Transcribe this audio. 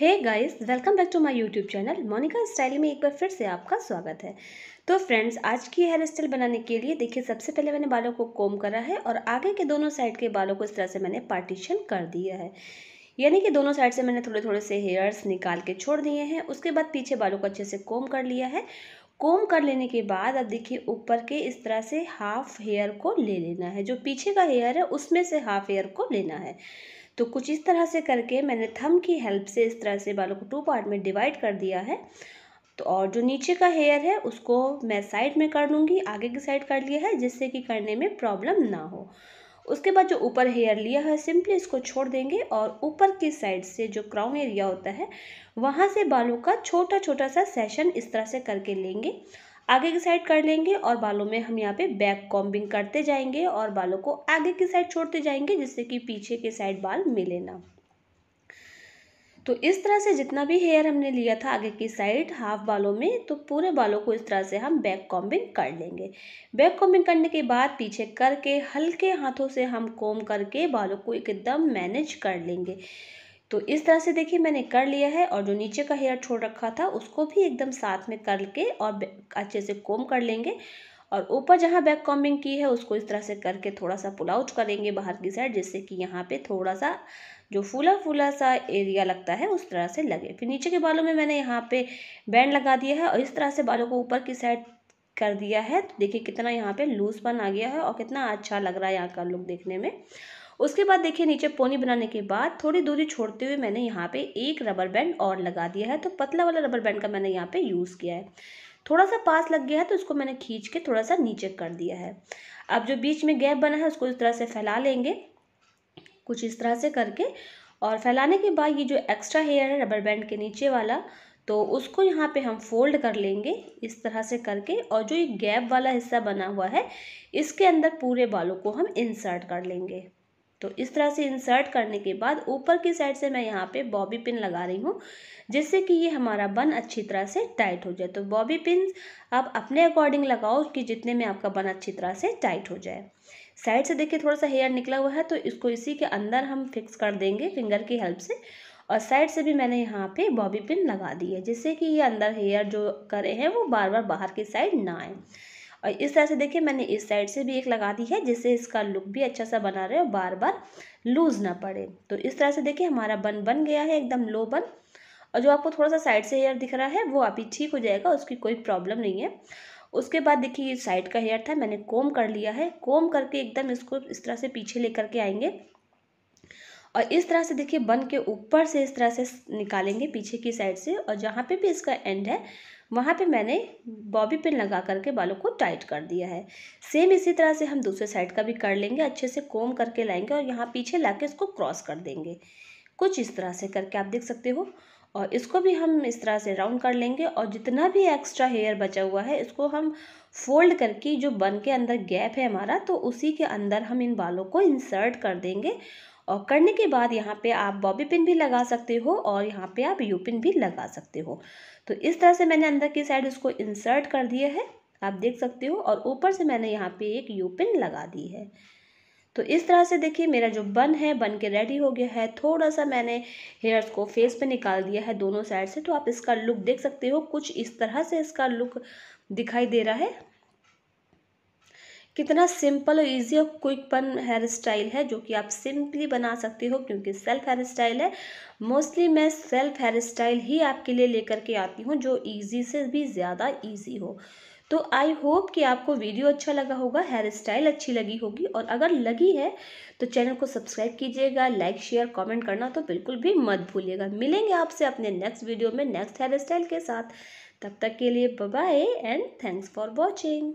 hey guys welcome back to my YouTube channel Monica style में एक बार फिर से आपका स्वागत है तो फ्रेंड्स आज की हेयर स्टाइल बनाने के लिए देखिए सबसे पहले मैंने बालों को कोम करा है और आगे के दोनों साइड के बालों को इस तरह से मैंने पार्टीशन कर दिया है यानी कि दोनों साइड से मैंने थोड़े थोड़े से हेयर्स निकाल के छोड़ दिए हैं उसके बाद पीछे बालों को अच्छे से कोम कर लिया है कोम कर लेने के बाद अब देखिए ऊपर के इस तरह से हाफ हेयर को ले लेना है जो पीछे का हेयर है उसमें से हाफ हेयर को लेना है तो कुछ इस तरह से करके मैंने थम की हेल्प से इस तरह से बालों को टू पार्ट में डिवाइड कर दिया है तो और जो नीचे का हेयर है उसको मैं साइड में कर लूँगी आगे की साइड कर लिया है जिससे कि करने में प्रॉब्लम ना हो उसके बाद जो ऊपर हेयर लिया है सिंपली इसको छोड़ देंगे और ऊपर की साइड से जो क्राउन एरिया होता है वहाँ से बालों का छोटा छोटा सा सेशन इस तरह से करके लेंगे आगे की साइड कर लेंगे और बालों में हम यहाँ पे बैक कॉम्बिंग करते जाएंगे और बालों को आगे की साइड छोड़ते जाएंगे जिससे कि पीछे के साइड बाल मिले ना तो इस तरह से जितना भी हेयर हमने लिया था आगे की साइड हाफ बालों में तो पूरे बालों को इस तरह से हम बैक कॉम्बिंग कर लेंगे बैक कॉम्बिंग करने के बाद पीछे करके हल्के हाथों से हम कोम करके बालों को एकदम मैनेज कर लेंगे तो इस तरह से देखिए मैंने कर लिया है और जो नीचे का हेयर छोड़ रखा था उसको भी एकदम साथ में करके और अच्छे से कोम कर लेंगे और ऊपर जहाँ बैक कॉम्बिंग की है उसको इस तरह से करके थोड़ा सा पुल आउट करेंगे बाहर की साइड जिससे कि यहाँ पे थोड़ा सा जो फूला फूला सा एरिया लगता है उस तरह से लगे फिर नीचे के बालों में मैंने यहाँ पे बैंड लगा दिया है और इस तरह से बालों को ऊपर की साइड कर दिया है तो देखिए कितना यहाँ पे लूजपन आ गया है और कितना अच्छा लग रहा है यहाँ का लुक देखने में उसके बाद देखिए नीचे पोनी बनाने के बाद थोड़ी दूरी छोड़ते हुए मैंने यहाँ पे एक रबर बैंड और लगा दिया है तो पतला वाला रबर बैंड का मैंने यहाँ पे यूज़ किया है थोड़ा सा पास लग गया है तो उसको मैंने खींच के थोड़ा सा नीचे कर दिया है अब जो बीच में गैप बना है उसको इस तरह से फैला लेंगे कुछ इस तरह से करके और फैलाने के बाद ये जो एक्स्ट्रा हेयर है रबर बैंड के नीचे वाला तो उसको यहाँ पे हम फोल्ड कर लेंगे इस तरह से करके और जो ये गैप वाला हिस्सा बना हुआ है इसके अंदर पूरे बालों को हम इंसर्ट कर लेंगे तो इस तरह से इंसर्ट करने के बाद ऊपर की साइड से मैं यहाँ पे बॉबी पिन लगा रही हूँ जिससे कि ये हमारा बन अच्छी तरह से टाइट हो जाए तो बॉबी पिन आप अपने अकॉर्डिंग लगाओ कि जितने में आपका बन अच्छी तरह से टाइट हो जाए साइड से देखिए थोड़ा सा हेयर निकला हुआ है तो इसको इसी के अंदर हम फिक्स कर देंगे फिंगर की हेल्प से और साइड से भी मैंने यहाँ पे बॉबी पिन लगा दी है जिससे कि ये अंदर हेयर जो करे हैं वो बार बार बाहर की साइड ना आए और इस तरह से देखिए मैंने इस साइड से भी एक लगा दी है जिससे इसका लुक भी अच्छा सा बना रहे और बार बार लूज़ ना पड़े तो इस तरह से देखिए हमारा बन बन गया है एकदम लो बन और जो आपको थोड़ा सा साइड से हेयर दिख रहा है वो अभी ठीक हो जाएगा उसकी कोई प्रॉब्लम नहीं है उसके बाद देखिए ये साइड का हेयर था मैंने कोम कर लिया है कोम करके एकदम इसको इस तरह से पीछे लेकर के आएंगे और इस तरह से देखिए बन के ऊपर से इस तरह से निकालेंगे पीछे की साइड से और जहाँ पे भी इसका एंड है वहाँ पे मैंने बॉबी पिन लगा करके बालों को टाइट कर दिया है सेम इसी तरह से हम दूसरे साइड का भी कर लेंगे अच्छे से कोम करके लाएंगे और यहाँ पीछे ला इसको क्रॉस कर देंगे कुछ इस तरह से करके आप देख सकते हो और इसको भी हम इस तरह से राउंड कर लेंगे और जितना भी एक्स्ट्रा हेयर बचा हुआ है इसको हम फोल्ड करके जो बन के अंदर गैप है हमारा तो उसी के अंदर हम इन बालों को इंसर्ट कर देंगे और करने के बाद यहाँ पे आप बॉबी पिन भी लगा सकते हो और यहाँ पे आप यू पिन भी लगा सकते हो तो इस तरह से मैंने अंदर की साइड इसको इंसर्ट कर दिया है आप देख सकते हो और ऊपर से मैंने यहाँ पे एक यू पिन लगा दी है तो इस तरह से देखिए मेरा जो बन है बन के रेडी हो गया है थोड़ा सा मैंने हेयर्स को फेस पे निकाल दिया है दोनों साइड से तो आप इसका लुक देख सकते हो कुछ इस तरह से इसका लुक दिखाई दे रहा है कितना सिंपल और इजी और क्विक बन हेयर स्टाइल है जो कि आप सिंपली बना सकते हो क्योंकि सेल्फ हेयर स्टाइल है मोस्टली मैं सेल्फ हेयर स्टाइल ही आपके लिए लेकर के आती हूँ जो ईजी से भी ज़्यादा ईजी हो तो आई होप कि आपको वीडियो अच्छा लगा होगा हेयर स्टाइल अच्छी लगी होगी और अगर लगी है तो चैनल को सब्सक्राइब कीजिएगा लाइक शेयर कमेंट करना तो बिल्कुल भी मत भूलिएगा मिलेंगे आपसे अपने नेक्स्ट वीडियो में नेक्स्ट हेयर स्टाइल के साथ तब तक के लिए bye and thanks for watching